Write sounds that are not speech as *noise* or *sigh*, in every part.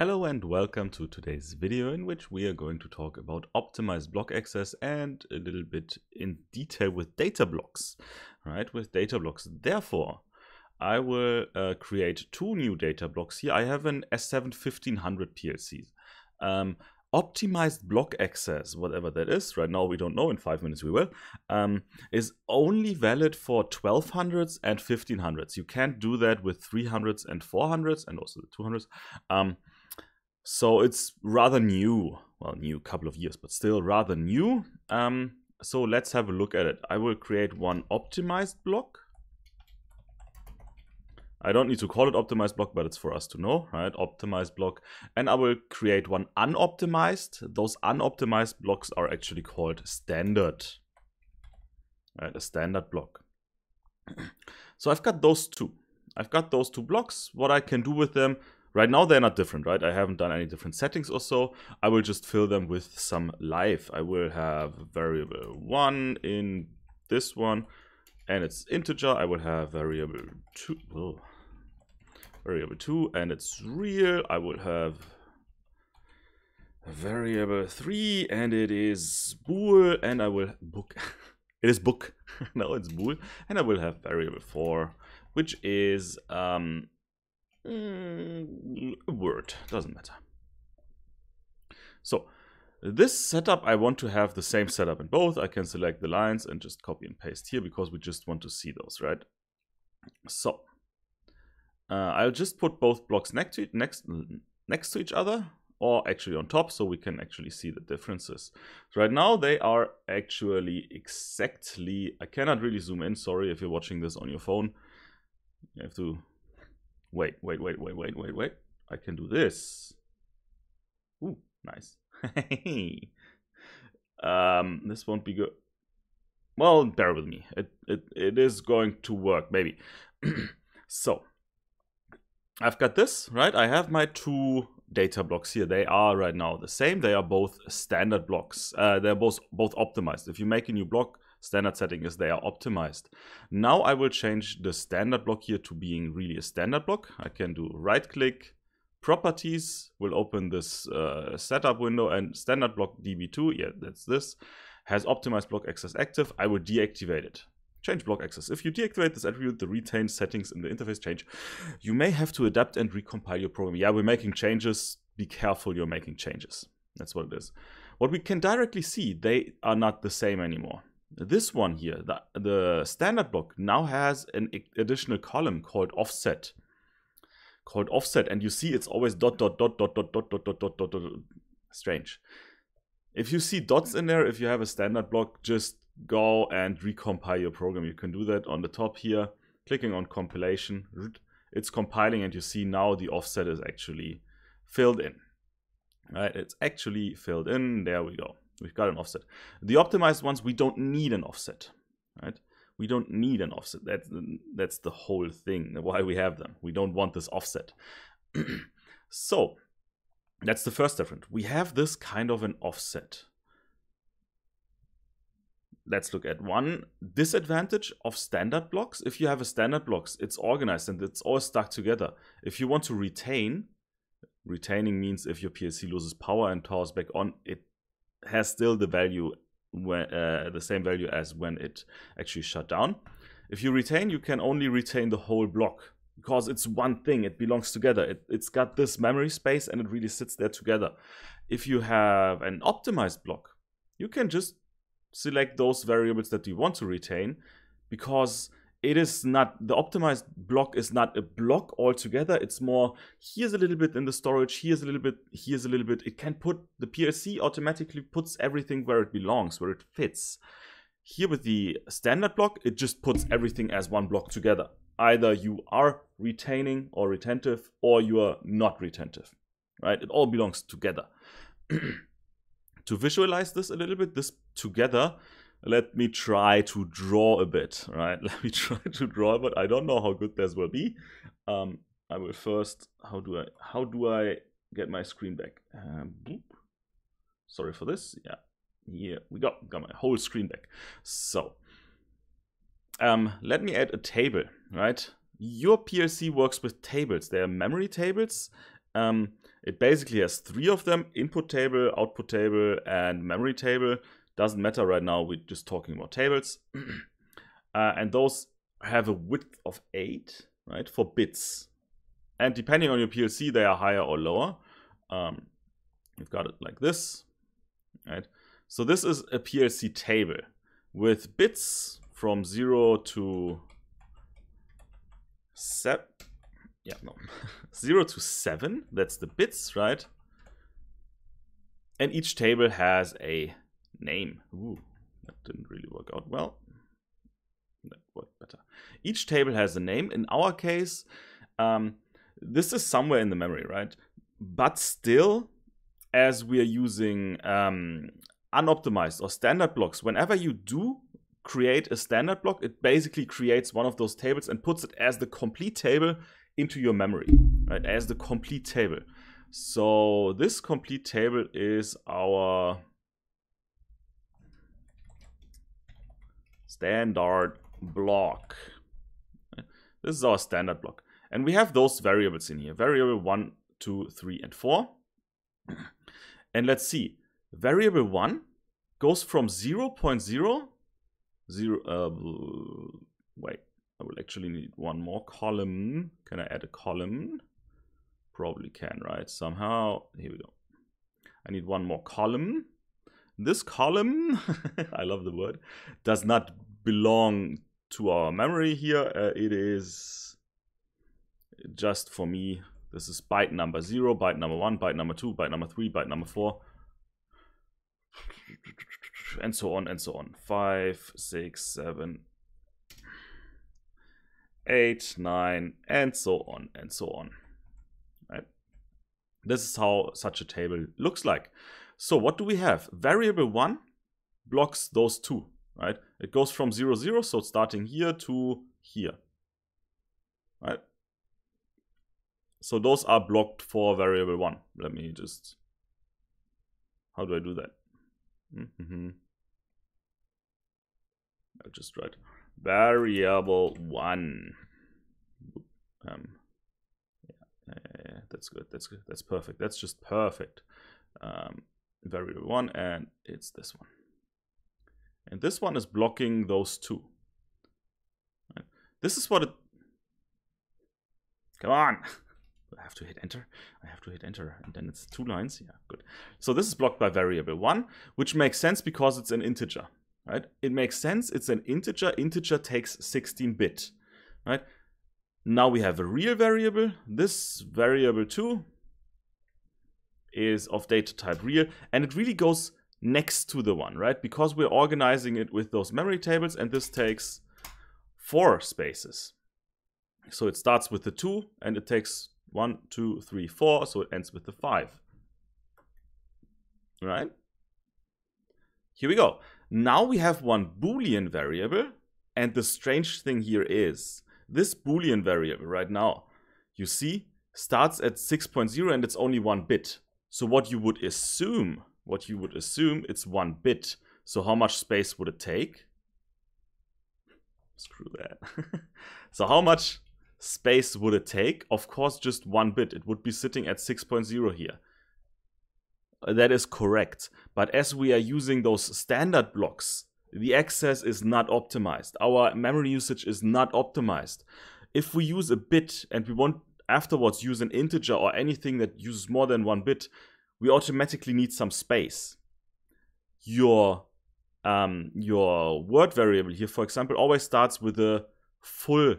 Hello and welcome to today's video in which we are going to talk about optimized block access and a little bit in detail with data blocks, right? With data blocks. Therefore, I will uh, create two new data blocks here. I have an S7 1500 PLC. Um, optimized block access, whatever that is, right now we don't know, in five minutes we will, um, is only valid for 1200s and 1500s. You can't do that with 300s and 400s and also the 200s. Um, so it's rather new, well, new couple of years, but still rather new. Um, so let's have a look at it. I will create one optimized block. I don't need to call it optimized block, but it's for us to know, right? Optimized block. And I will create one unoptimized. Those unoptimized blocks are actually called standard, right? A standard block. *clears throat* so I've got those two. I've got those two blocks. What I can do with them, Right now they're not different, right? I haven't done any different settings or so. I will just fill them with some life. I will have variable one in this one and it's integer. I will have variable two, oh, variable two and it's real. I will have variable three and it is bool and I will book, *laughs* it is book, *laughs* now it's bool and I will have variable four which is um, Mm, word, doesn't matter. So this setup, I want to have the same setup in both. I can select the lines and just copy and paste here because we just want to see those, right? So uh, I'll just put both blocks next to, next, next to each other or actually on top so we can actually see the differences. So right now they are actually exactly, I cannot really zoom in, sorry if you're watching this on your phone. You have to Wait, wait, wait, wait, wait, wait, wait. I can do this. Ooh, nice. *laughs* um, this won't be good. Well, bear with me. It, it, it is going to work, maybe. *clears throat* so, I've got this, right? I have my two data blocks here. They are right now the same. They are both standard blocks. Uh, they're both both optimized. If you make a new block, standard setting is they are optimized. Now I will change the standard block here to being really a standard block. I can do right click, properties, will open this uh, setup window and standard block DB2, yeah, that's this, has optimized block access active. I will deactivate it. Change block access. If you deactivate this attribute, the retained settings in the interface change. You may have to adapt and recompile your program. Yeah, we're making changes. Be careful you're making changes. That's what it is. What we can directly see, they are not the same anymore this one here, the, the standard block now has an additional column called offset. Called offset, and you see it's always dot dot dot dot dot dot dot dot dot dot. dot. Strange. If you see dots in there, if you have a standard block, just go and recompile your program. You can do that on the top here, clicking on compilation. It's compiling, and you see now the offset is actually filled in. Right, it's actually filled in. There we go. We've got an offset. The optimized ones, we don't need an offset, right? We don't need an offset. That's the, that's the whole thing, why we have them. We don't want this offset. *clears throat* so that's the first difference. We have this kind of an offset. Let's look at one disadvantage of standard blocks. If you have a standard blocks, it's organized and it's all stuck together. If you want to retain, retaining means if your PLC loses power and powers back on, it has still the value when, uh, the same value as when it actually shut down. If you retain, you can only retain the whole block because it's one thing. It belongs together. It, has got this memory space and it really sits there together. If you have an optimized block, you can just select those variables that you want to retain because it is not the optimized block is not a block altogether it's more here's a little bit in the storage here's a little bit here's a little bit it can put the plc automatically puts everything where it belongs where it fits here with the standard block it just puts everything as one block together either you are retaining or retentive or you are not retentive right it all belongs together *clears throat* to visualize this a little bit this together let me try to draw a bit, right? *laughs* Let me try to draw, but I don't know how good this will be. Um, I will first, how do I, how do I get my screen back? Um, Sorry for this. Yeah, here we go. Got my whole screen back. So, um, let me add a table, right? Your PLC works with tables. They are memory tables. Um, it basically has three of them, input table, output table, and memory table. Doesn't matter right now, we're just talking about tables. *clears throat* uh, and those have a width of 8, right, for bits. And depending on your PLC, they are higher or lower. Um, we've got it like this, right? So this is a PLC table with bits from 0 to set Yeah, no. *laughs* 0 to 7, that's the bits, right? And each table has a Name. Ooh, that didn't really work out well. That worked better. Each table has a name. In our case, um, this is somewhere in the memory, right? But still, as we are using um, unoptimized or standard blocks, whenever you do create a standard block, it basically creates one of those tables and puts it as the complete table into your memory, right? As the complete table. So this complete table is our standard block. This is our standard block. And we have those variables in here, variable 1, 2, 3, and 4. *clears throat* And let's see, variable 1 goes from 0, .0, 0 uh, wait, I will actually need one more column. Can I add a column? Probably can, right? Somehow, here we go. I need one more column. This column, *laughs* I love the word, does not belong to our memory here. Uh, it is just for me, this is byte number 0, byte number 1, byte number 2, byte number 3, byte number 4, and so on and so on. Five, six, seven, eight, nine, and so on and so on. Right? This is how such a table looks like. So what do we have? Variable 1 blocks those two right? It goes from 0, 0, so starting here to here, right? So those are blocked for variable 1. Let me just, how do I do that? Mm -hmm. I'll just write variable 1. Um, yeah, yeah, that's good, that's good, that's perfect, that's just perfect. Um, variable 1 and it's this one. And this one is blocking those two. Right. This is what it... Come on! *laughs* I have to hit enter. I have to hit enter. And then it's two lines. Yeah, good. So this is blocked by variable 1, which makes sense because it's an integer. Right? It makes sense. It's an integer. Integer takes 16 bit. Right? Now we have a real variable. This variable 2 is of data type real. And it really goes next to the one, right? Because we're organizing it with those memory tables and this takes four spaces. So it starts with the two and it takes one, two, three, four. So it ends with the five, right? Here we go. Now we have one Boolean variable. And the strange thing here is this Boolean variable right now, you see, starts at 6.0 and it's only one bit. So what you would assume what you would assume it's one bit. So how much space would it take? Screw that. *laughs* so how much space would it take? Of course, just one bit. It would be sitting at 6.0 here. Uh, that is correct. But as we are using those standard blocks, the access is not optimized. Our memory usage is not optimized. If we use a bit and we want afterwards use an integer or anything that uses more than one bit, we automatically need some space. Your um, your word variable here, for example, always starts with a full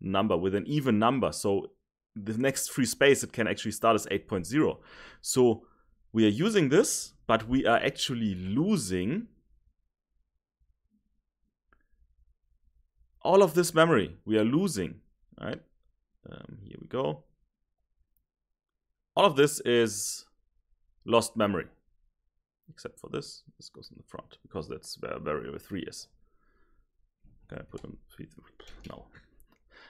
number, with an even number. So the next free space it can actually start as 8.0. So we are using this, but we are actually losing all of this memory. We are losing, right? Um, here we go. All of this is lost memory. Except for this, this goes in the front because that's where variable 3 is. Can I put them No.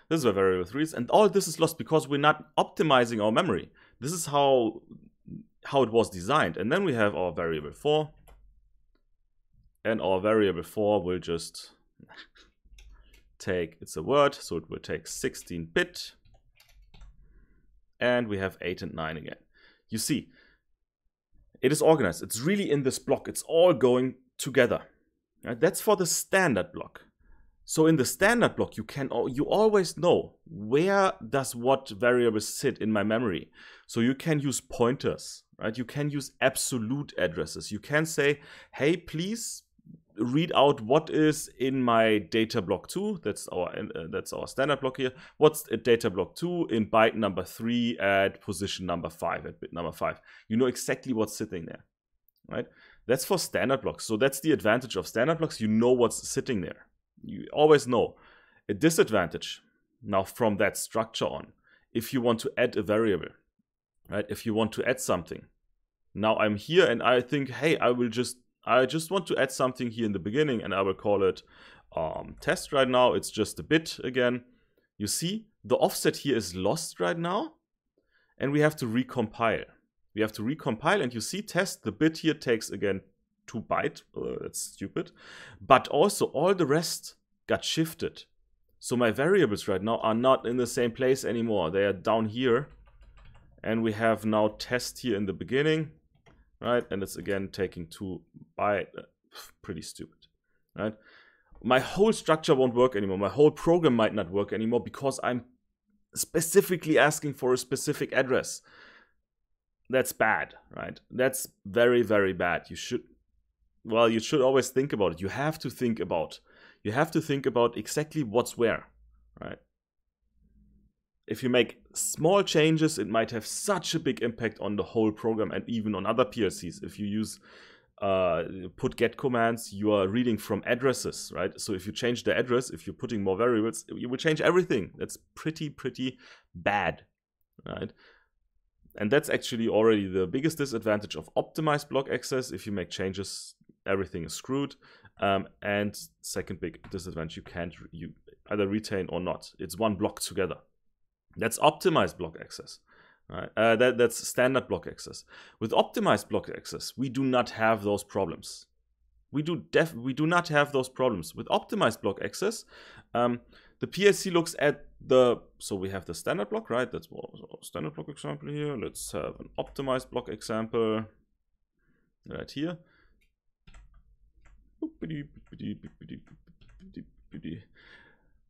This is where variable 3 is. And all this is lost because we're not optimizing our memory. This is how, how it was designed. And then we have our variable 4. And our variable 4 will just take, it's a word, so it will take 16 bit. And we have 8 and 9 again. You see, it is organized. It's really in this block. It's all going together. Right? That's for the standard block. So in the standard block, you can you always know where does what variable sit in my memory. So you can use pointers, right? You can use absolute addresses. You can say, hey, please read out what is in my data block 2. That's our uh, that's our standard block here. What's a data block 2 in byte number 3 at position number 5, at bit number 5. You know exactly what's sitting there, right? That's for standard blocks. So that's the advantage of standard blocks. You know what's sitting there. You always know. A disadvantage now from that structure on, if you want to add a variable, right? If you want to add something. Now I'm here and I think, hey, I will just I just want to add something here in the beginning and I will call it um, test right now. It's just a bit again. You see the offset here is lost right now and we have to recompile. We have to recompile and you see test the bit here takes again two byte. Uh, that's stupid. But also all the rest got shifted. So my variables right now are not in the same place anymore. They are down here and we have now test here in the beginning right? And it's again taking two by, uh, pretty stupid, right? My whole structure won't work anymore. My whole program might not work anymore because I'm specifically asking for a specific address. That's bad, right? That's very, very bad. You should, well, you should always think about it. You have to think about, you have to think about exactly what's where, right? if you make small changes, it might have such a big impact on the whole program and even on other PLCs. If you use uh, put get commands, you are reading from addresses, right? So if you change the address, if you're putting more variables, you will change everything. That's pretty, pretty bad, right? And that's actually already the biggest disadvantage of optimized block access. If you make changes, everything is screwed. Um, and second big disadvantage, you can't, you either retain or not. It's one block together. That's optimized block access. Right? Uh, that, that's standard block access. With optimized block access, we do not have those problems. We do def we do not have those problems. With optimized block access, um, the PLC looks at the, so we have the standard block, right? That's standard block example here. Let's have an optimized block example right here.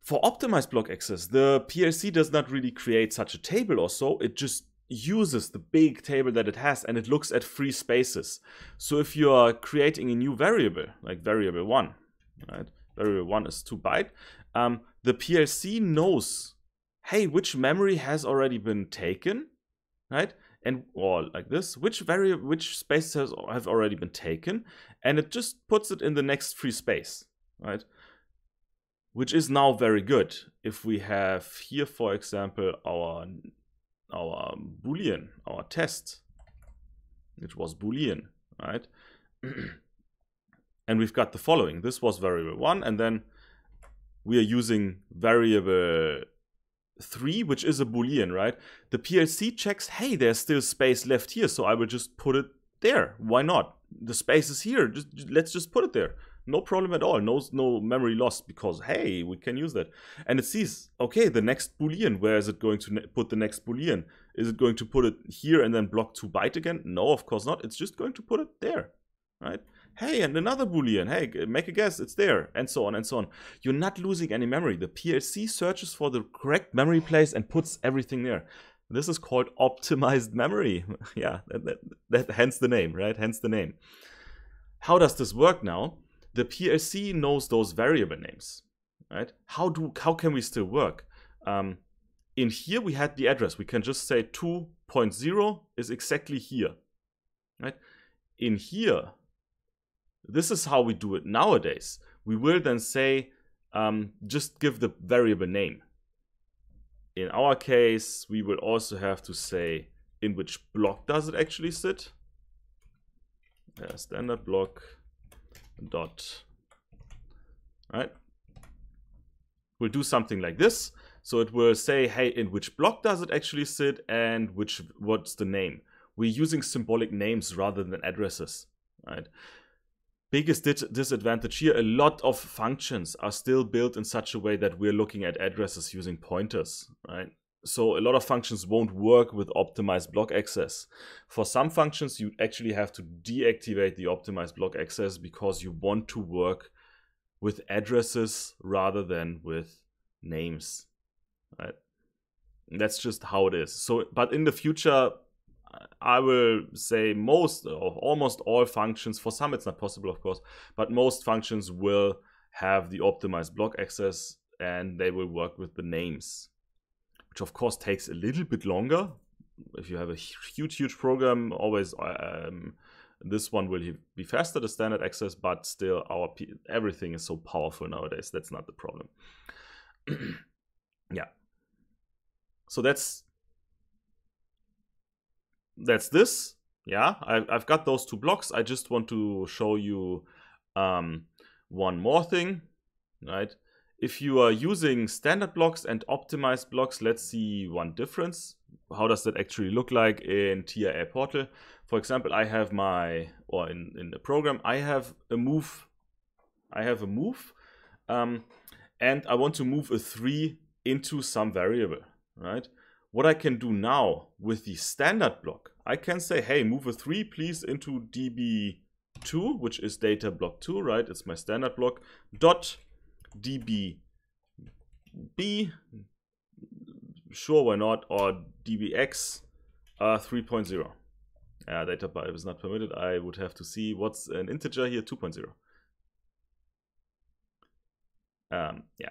For optimized block access, the PLC does not really create such a table or so, it just uses the big table that it has and it looks at free spaces. So if you are creating a new variable, like variable one, right? Variable one is two byte, um, the PLC knows, hey, which memory has already been taken, right? And or like this, which variable, which spaces have already been taken, and it just puts it in the next free space, right? which is now very good. If we have here, for example, our our boolean, our test, It was boolean, right? *clears throat* and we've got the following. This was variable one, and then we are using variable three, which is a boolean, right? The PLC checks, hey, there's still space left here, so I will just put it there. Why not? The space is here. Just let's just put it there no problem at all no no memory loss because hey we can use that and it sees okay the next boolean where is it going to put the next boolean is it going to put it here and then block to byte again no of course not it's just going to put it there right hey and another boolean hey make a guess it's there and so on and so on you're not losing any memory the plc searches for the correct memory place and puts everything there this is called optimized memory *laughs* yeah that, that, that hence the name right hence the name how does this work now the PLC knows those variable names, right? How do how can we still work? Um, in here we had the address. We can just say 2.0 is exactly here, right? In here, this is how we do it nowadays. We will then say um, just give the variable name. In our case, we will also have to say in which block does it actually sit. Yeah, standard block dot, right? We'll do something like this. So it will say, hey, in which block does it actually sit and which what's the name? We're using symbolic names rather than addresses, right? Biggest disadvantage here, a lot of functions are still built in such a way that we're looking at addresses using pointers, right? So a lot of functions won't work with optimized block access. For some functions, you actually have to deactivate the optimized block access because you want to work with addresses rather than with names. Right? that's just how it is. So, but in the future, I will say most or almost all functions, for some it's not possible, of course, but most functions will have the optimized block access and they will work with the names which of course takes a little bit longer. If you have a huge, huge program, always uh, um, this one will be faster, the standard access, but still our everything is so powerful nowadays. That's not the problem. *clears throat* yeah. So that's that's this. Yeah, I, I've got those two blocks. I just want to show you um, one more thing, right? if you are using standard blocks and optimized blocks, let's see one difference. How does that actually look like in TIA Portal? For example, I have my, or in, in the program, I have a move, I have a move, um, and I want to move a three into some variable, right? What I can do now with the standard block, I can say, hey, move a three please into DB2, which is data block two, right? It's my standard block, dot db b sure why not or dbx uh, 3.0 uh, data pipe is not permitted i would have to see what's an integer here 2.0 um, yeah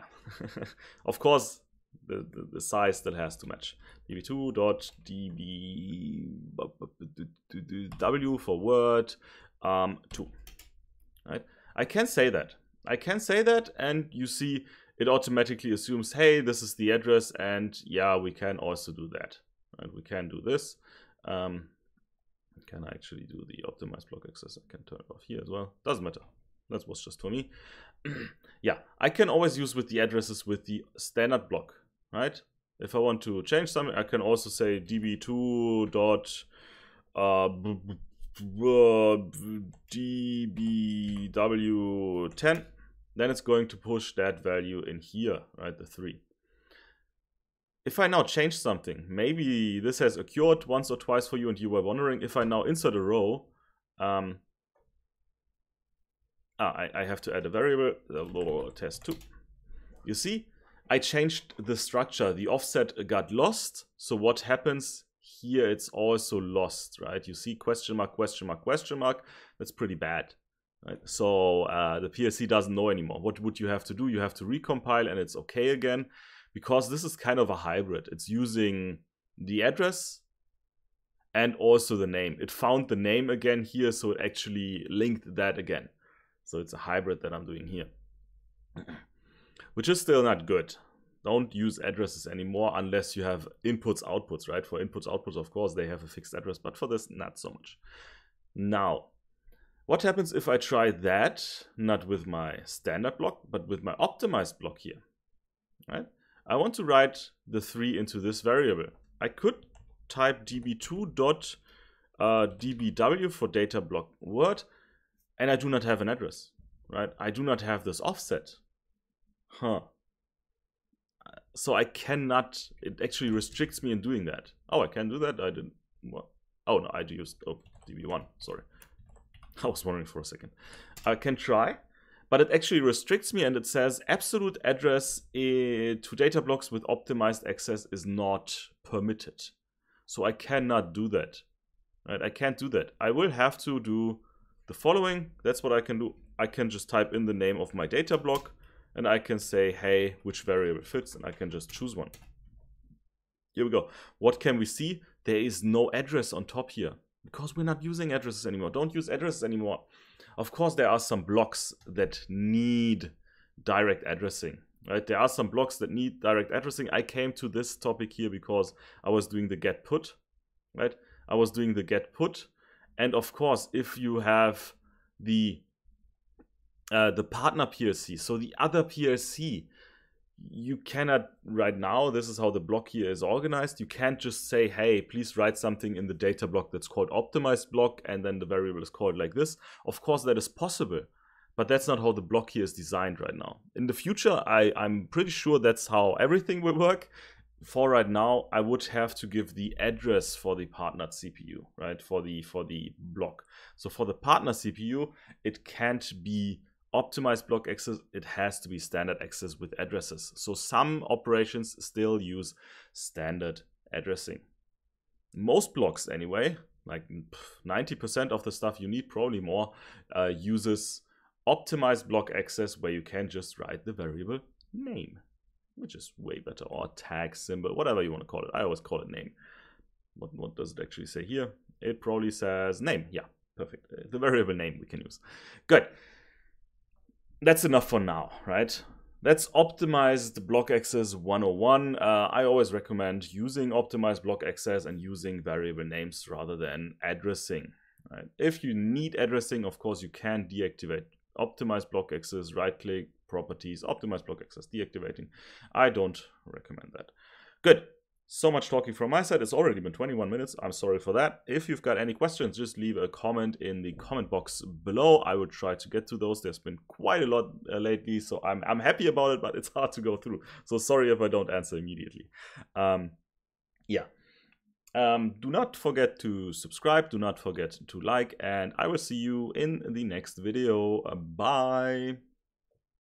*laughs* of course the, the, the, size still has to match db2 dot db w for word um, 2 right i can say that I can say that and you see it automatically assumes, hey, this is the address and yeah, we can also do that. And we can do this. Um, can I actually do the optimized block access? I can turn it off here as well. Doesn't matter. That was just for me. *clears throat* yeah, I can always use with the addresses with the standard block, right? If I want to change something, I can also say db2 dot uh, uh dbw10 then it's going to push that value in here, right, the 3. If I now change something, maybe this has occurred once or twice for you and you were wondering if I now insert a row, um, ah, I, I have to add a variable, The uh, test 2. You see, I changed the structure. The offset got lost. So what happens here? It's also lost, right? You see question mark, question mark, question mark. That's pretty bad. Right? So uh, the PLC doesn't know anymore. What would you have to do? You have to recompile and it's okay again because this is kind of a hybrid. It's using the address and also the name. It found the name again here, so it actually linked that again. So it's a hybrid that I'm doing here, *clears throat* which is still not good. Don't use addresses anymore unless you have inputs, outputs, right? For inputs, outputs, of course, they have a fixed address, but for this, not so much. Now, what happens if I try that, not with my standard block, but with my optimized block here? Right? I want to write the 3 into this variable. I could type db2 dot uh, dbw for data block word, and I do not have an address, right? I do not have this offset. Huh. So I cannot, it actually restricts me in doing that. Oh, I can do that. I didn't, oh no, I used, oh, db1, sorry. *laughs* I was wondering for a second. I can try, but it actually restricts me and it says absolute address eh, to data blocks with optimized access is not permitted. So I cannot do that. Right? I can't do that. I will have to do the following. That's what I can do. I can just type in the name of my data block and I can say, hey, which variable fits and I can just choose one. Here we go. What can we see? There is no address on top here because we're not using addresses anymore. Don't use addresses anymore. Of course, there are some blocks that need direct addressing. Right? There are some blocks that need direct addressing. I came to this topic here because I was doing the get put, right? I was doing the get put, and of course, if you have the uh, the partner PLC, so the other PLC you cannot right now this is how the block here is organized you can't just say hey please write something in the data block that's called optimized block and then the variable is called like this of course that is possible but that's not how the block here is designed right now in the future i i'm pretty sure that's how everything will work for right now i would have to give the address for the partner cpu right for the for the block so for the partner cpu it can't be optimized block access, it has to be standard access with addresses. So some operations still use standard addressing. Most blocks anyway, like 90% of the stuff you need, probably more, uh, uses optimized block access where you can just write the variable name, which is way better, or tag symbol, whatever you want to call it. I always call it name. What, what does it actually say here? It probably says name. Yeah, perfect. Uh, the variable name we can use. Good that's enough for now, right? Let's optimize the block access 101. Uh, I always recommend using optimized block access and using variable names rather than addressing. Right? If you need addressing, of course, you can deactivate optimized block access, right click, properties, optimized block access, deactivating. I don't recommend that. Good. So much talking from my side. It's already been 21 minutes. I'm sorry for that. If you've got any questions, just leave a comment in the comment box below. I will try to get to those. There's been quite a lot uh, lately, so I'm, I'm happy about it, but it's hard to go through. So sorry if I don't answer immediately. Um, yeah. Um, do not forget to subscribe. Do not forget to like. And I will see you in the next video. Uh, bye.